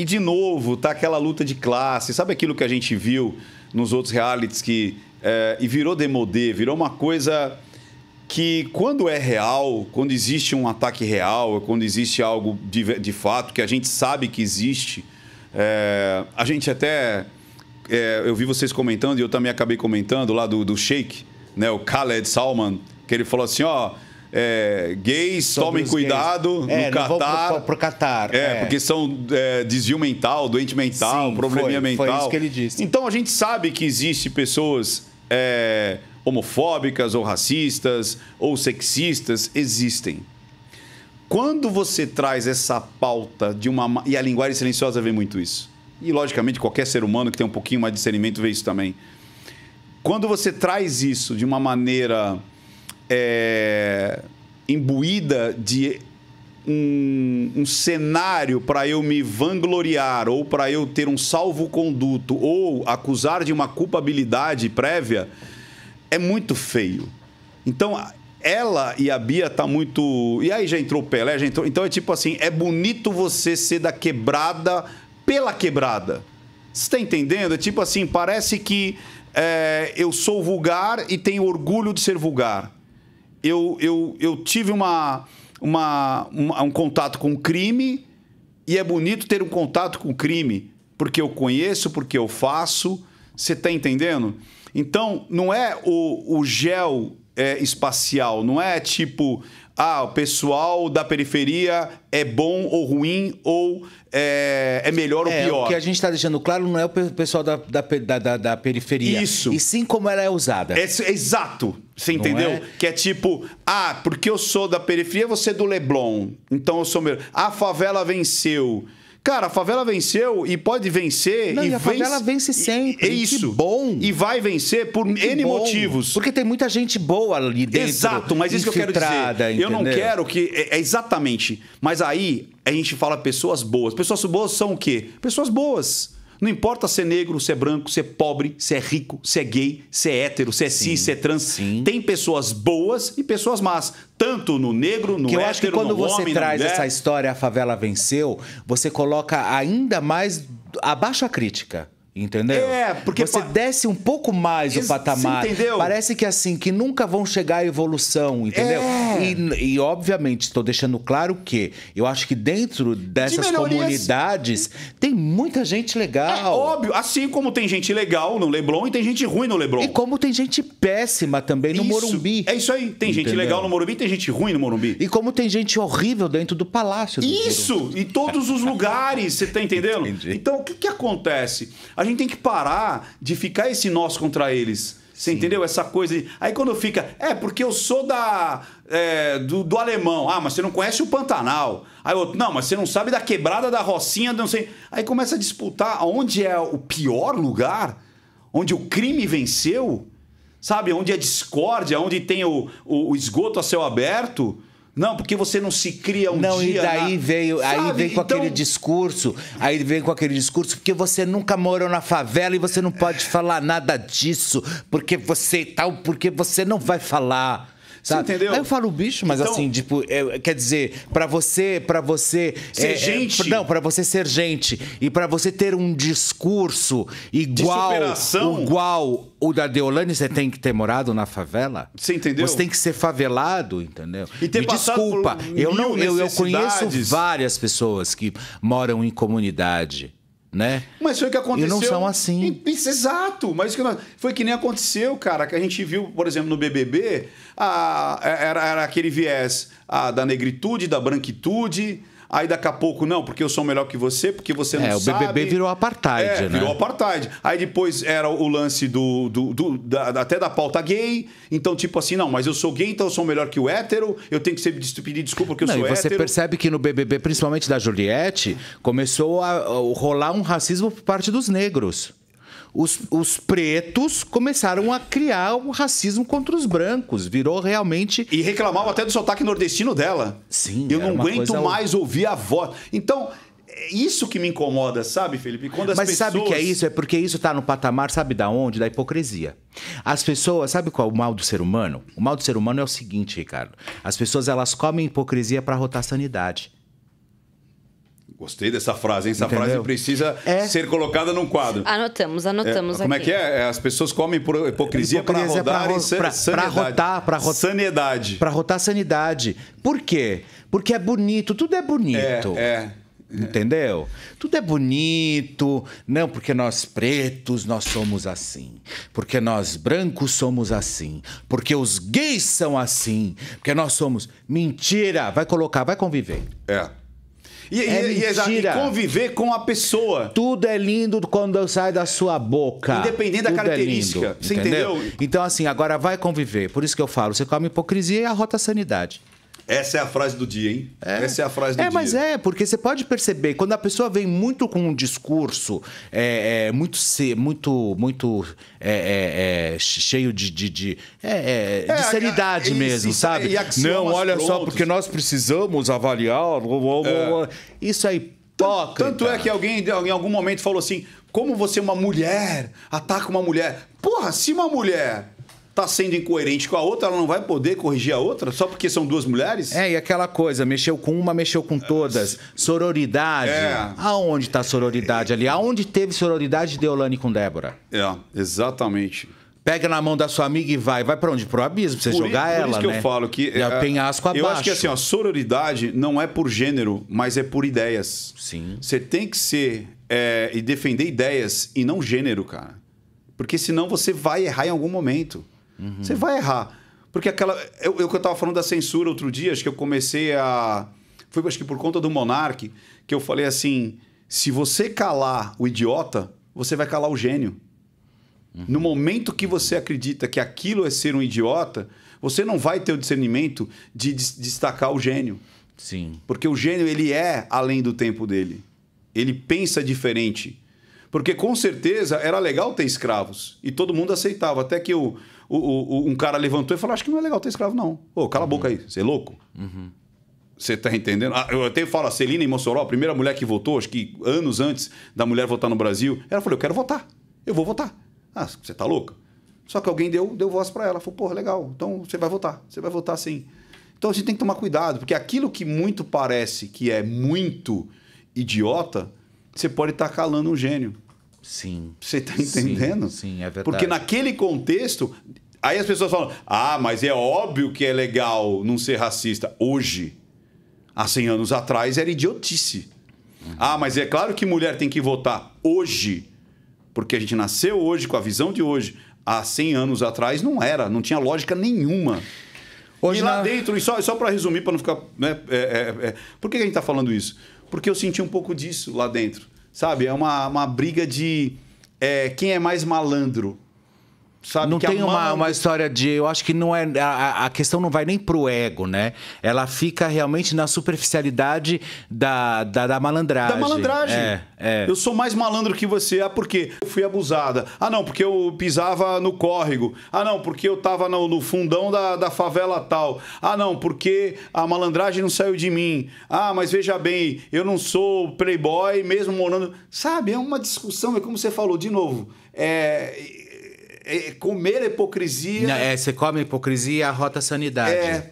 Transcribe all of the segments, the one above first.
E de novo, tá aquela luta de classe, sabe aquilo que a gente viu nos outros realities que é, e virou demodê, virou uma coisa que quando é real, quando existe um ataque real, quando existe algo de, de fato que a gente sabe que existe, é, a gente até é, eu vi vocês comentando e eu também acabei comentando lá do, do Sheik, né, o Khaled Salman, que ele falou assim, ó, oh, é, gays, Sobre tomem cuidado gays. É, no Catar. Pro, pro Catar. É, é. porque são é, desvio mental, doente mental, Sim, probleminha foi, mental. Foi isso que ele disse. Então a gente sabe que existe pessoas homofóbicas ou racistas ou sexistas existem. Quando você traz essa pauta de uma. E a linguagem silenciosa vê muito isso. E, logicamente, qualquer ser humano que tem um pouquinho mais de discernimento vê isso também. Quando você traz isso de uma maneira é, imbuída de um, um cenário para eu me vangloriar ou para eu ter um salvo-conduto ou acusar de uma culpabilidade prévia é muito feio. Então, ela e a Bia tá muito. E aí já entrou o Pelé, já entrou. Então é tipo assim: é bonito você ser da quebrada pela quebrada. Você tá entendendo? É tipo assim: parece que é, eu sou vulgar e tenho orgulho de ser vulgar eu, eu, eu tive uma, uma, uma, um contato com o crime e é bonito ter um contato com o crime, porque eu conheço, porque eu faço. Você está entendendo? Então, não é o, o gel é, espacial, não é tipo, ah, o pessoal da periferia é bom ou ruim ou é, é melhor ou é, pior. O que a gente está deixando claro não é o pessoal da, da, da, da, periferia. Isso. E sim como ela é usada. É, exato. Você entendeu? É? Que é tipo, ah, porque eu sou da periferia, você é do Leblon. Então eu sou melhor. A favela venceu. Cara, a favela venceu e pode vencer. Não, e, a vence... favela vence sempre. É isso. Que bom. E vai vencer por N bom. motivos. Porque tem muita gente boa ali dentro. Exato, mas isso que eu quero dizer. Entendeu? Eu não quero que. É, é, exatamente. Mas aí a gente fala pessoas boas. Pessoas boas são o quê? Pessoas boas não importa se é negro, se é branco, se é pobre, se é rico, se é gay, se é hétero, se é sim, cis, se é trans. Sim. Tem pessoas boas e pessoas más. Tanto no negro, no que eu acho que quando você homem, traz essa história, a favela venceu, você coloca ainda mais abaixo a crítica. Entendeu? É, porque você desce um pouco mais Isso, o patamar. Entendeu? Parece que assim, que nunca vão chegar à evolução, entendeu? É. E, e, obviamente, estou deixando claro que eu acho que dentro dessas De comunidades tem muita gente legal. É óbvio, assim como tem gente legal no Leblon e tem gente ruim no Leblon. E como tem gente péssima também no isso, Morumbi. É isso aí. Tem entendeu? gente legal no Morumbi, tem gente ruim no Morumbi. E como tem gente horrível dentro do palácio. Do isso! Morumbi. Em todos os lugares, você tá entendendo? Entendi. Então, o que, que acontece? A a gente tem que parar de ficar esse nós contra eles. Você Sim. entendeu? Essa coisa. De... Aí quando fica, é, porque eu sou da. É, do, do, alemão. Ah, mas você não conhece o Pantanal. Aí outro, não, mas você não sabe da quebrada da Rocinha, não sei. Aí começa a disputar onde é o pior lugar, onde o crime venceu, sabe? Onde é discórdia, onde tem o, o, o esgoto a céu aberto. Não, porque você não se cria um não, dia. Não, e daí na... veio, Sabe? aí vem com então... aquele discurso, aí vem com aquele discurso porque você nunca morou na favela e você não pode falar nada disso, porque você tal, porque você não vai falar. Sabe? entendeu? Aí eu falo, bicho, mas então, assim, tipo, é, quer dizer, para você, para você ser é, é gente, é, não, para você ser gente e para você ter um discurso igual, igual o da Deolane, você tem que ter morado na favela. Você entendeu? Você tem que ser favelado, entendeu? E ter Me desculpa, eu não, eu, eu conheço várias pessoas que moram em comunidade né? Mas foi o que aconteceu. E não são assim. Exato, mas foi que nem aconteceu, cara, que a gente viu, por exemplo, no BBB, a, era, era aquele viés a, da negritude, da branquitude, Aí daqui a pouco, não, porque eu sou melhor que você, porque você é, não sabe. É, o BBB virou apartheid, é, né? Virou apartheid. Aí depois era o lance do, do, do da, até da pauta gay. Então, tipo assim, não, mas eu sou gay, então eu sou melhor que o hétero, eu tenho que ser, pedir desculpa porque eu sou e hétero. Você percebe que no BBB, principalmente da Juliette, começou a rolar um racismo por parte dos negros os, os pretos começaram a criar um racismo contra os brancos. Virou realmente. E reclamavam até do sotaque nordestino dela. Sim. Eu não aguento mais ouvir a voz. Então. É isso que me incomoda, sabe, Felipe? Quando as Mas pessoas... sabe que é isso? É porque isso está no patamar, sabe da onde? Da hipocrisia. As pessoas, sabe qual é o mal do ser humano? O mal do ser humano é o seguinte, Ricardo. As pessoas elas comem hipocrisia para rotar sanidade. Gostei dessa frase, hein? Essa Entendeu? frase precisa é. ser colocada num quadro. Anotamos, é, anotamos. É, como é que é? é? As pessoas comem por hipocrisia, hipocrisia é para rodar pra, sanidade. Para rotar, para rotar. Sanidade. Para rotar sanidade. Por quê? Porque é bonito, tudo é bonito. É, é. Entendeu? Tudo é bonito, não porque nós pretos nós somos assim, porque nós brancos somos assim, porque os gays são assim, porque nós somos mentira, vai colocar, vai conviver. É. E, é e, mentira. e conviver com a pessoa. Tudo é lindo quando sai da sua boca. Independente Tudo da característica. É lindo, você entendeu? entendeu? Então, assim, agora vai conviver. Por isso que eu falo, você come hipocrisia e a a sanidade. Essa é a frase do dia, hein? É. Essa é a frase do é, dia. É, mas é, porque você pode perceber, quando a pessoa vem muito com um discurso é, é muito, muito, muito é, é, é, cheio de, de, de, de seriedade a, mesmo, isso, sabe? Não, olha prontos. só, porque nós precisamos avaliar. Blá, blá, blá. Isso é hipócrita. Tanto é que alguém em algum momento falou assim: como você, uma mulher, ataca uma mulher? Porra, se uma mulher tá sendo incoerente com a outra, ela não vai poder corrigir a outra só porque são duas mulheres? É, e aquela coisa, mexeu com uma, mexeu com todas. Sororidade. É. Aonde está a sororidade ali? Aonde teve sororidade de Deolane com Débora? É, exatamente. Pega na mão da sua amiga e vai. Vai para onde? Pro abismo, pra você por jogar isso, ela, por isso que né? eu falo que... É, é, é penhasco abaixo. Eu acho que assim, a sororidade não é por gênero, mas é por ideias. Sim. Você tem que ser é, e defender ideias e não gênero, cara. Porque senão você vai errar em algum momento. Uhum. Você vai errar. Porque aquela. Eu, eu que eu tava falando da censura outro dia, acho que eu comecei a. Foi acho que por conta do Monark, que eu falei assim: se você calar o idiota, você vai calar o gênio. Uhum. No momento que você acredita que aquilo é ser um idiota, você não vai ter o discernimento de des destacar o gênio. Sim. Porque o gênio, ele é além do tempo dele. Ele pensa diferente. Porque com certeza era legal ter escravos. E todo mundo aceitava. Até que o, o, o um cara levantou e falou: Acho que não é legal ter escravo, não. Ô, cala uhum. a boca aí, você é louco? Uhum. Você tá entendendo? Ah, eu até falo, a Celina em Mossoró, a primeira mulher que votou, acho que anos antes da mulher votar no Brasil, ela falou: Eu quero votar, eu vou votar. Ah, você tá louca? Só que alguém deu, deu voz para ela. Falou, porra, legal, então você vai votar, você vai votar sim. Então a gente tem que tomar cuidado, porque aquilo que muito parece que é muito idiota, você pode estar tá calando um gênio. Sim. Você está entendendo? Sim, sim, é verdade. Porque naquele contexto, aí as pessoas falam: ah, mas é óbvio que é legal não ser racista. Hoje, há 100 anos atrás, era idiotice. Uhum. Ah, mas é claro que mulher tem que votar hoje, porque a gente nasceu hoje com a visão de hoje. Há 100 anos atrás não era, não tinha lógica nenhuma. Hoje e lá dentro, e só, só para resumir, para não ficar. Né, é, é, é, por que a gente está falando isso? Porque eu senti um pouco disso lá dentro. Sabe? É uma, uma briga de é, quem é mais malandro. Sabe não tem uma, uma história de. Eu acho que não é. A, a, questão não vai nem pro ego, né? Ela fica realmente na superficialidade da, da, da malandragem. Da malandragem. É, é. Eu sou mais malandro que você. Ah, por quê? Eu fui abusada. Ah, não, porque eu pisava no córrego. Ah, não, porque eu tava no, no fundão da, da favela tal. Ah, não, porque a malandragem não saiu de mim. Ah, mas veja bem, eu não sou playboy, mesmo morando. Sabe, é uma discussão, é como você falou, de novo. É é, é, comer a hipocrisia. Não, é, você come a hipocrisia, a rota sanidade. É.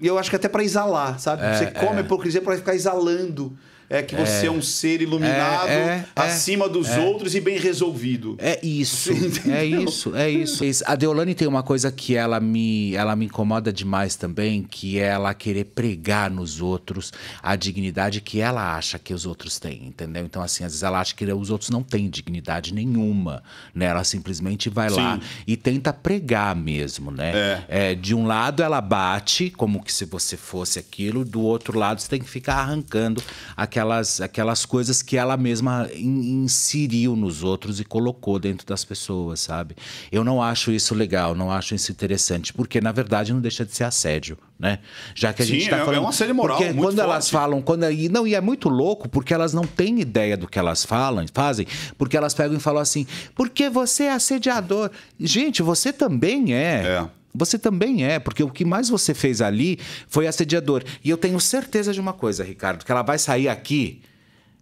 E eu acho que é até para exalar, sabe? É, você come é. a hipocrisia para ficar exalando é que você é, é um ser iluminado é, é, é. acima dos é. outros e bem resolvido. É isso, é isso, é isso. A Deolane tem uma coisa que ela me, ela me incomoda demais também, que é ela querer pregar nos outros a dignidade que ela acha que os outros têm, entendeu? Então, assim, às vezes ela acha que os outros não têm dignidade nenhuma, né? Ela simplesmente vai Sim. lá e tenta pregar mesmo, né? É. de um lado ela bate, como que se você fosse aquilo, do outro lado você tem que ficar arrancando aquela aquelas, aquelas coisas que ela mesma in, inseriu nos outros e colocou dentro das pessoas, sabe? Eu não acho isso legal, não acho isso interessante, porque na verdade não deixa de ser assédio, né? Já que a Sim, gente tá é, é falando. É uma assédio moral. Porque quando forte. elas falam, quando. E, não, e é muito louco porque elas não têm ideia do que elas falam, fazem, porque elas pegam e falam assim, porque você é assediador. Gente, você também é. É. Você também é, porque o que mais você fez ali foi assediador. E eu tenho certeza de uma coisa, Ricardo, que ela vai sair aqui.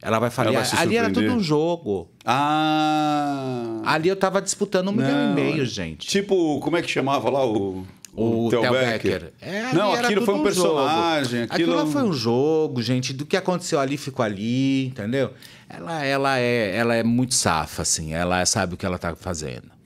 Ela vai falar, ela ah, vai ali era tudo um jogo. Ah! Ali eu tava disputando um milhão e meio, gente. Tipo, como é que chamava lá o. O, o Theo Becker. É, Não, aquilo foi um, um personagem. Aquilo, aquilo é foi um jogo, gente. Do que aconteceu ali ficou ali, entendeu? Ela, ela, é, ela é muito safa, assim. Ela sabe o que ela tá fazendo.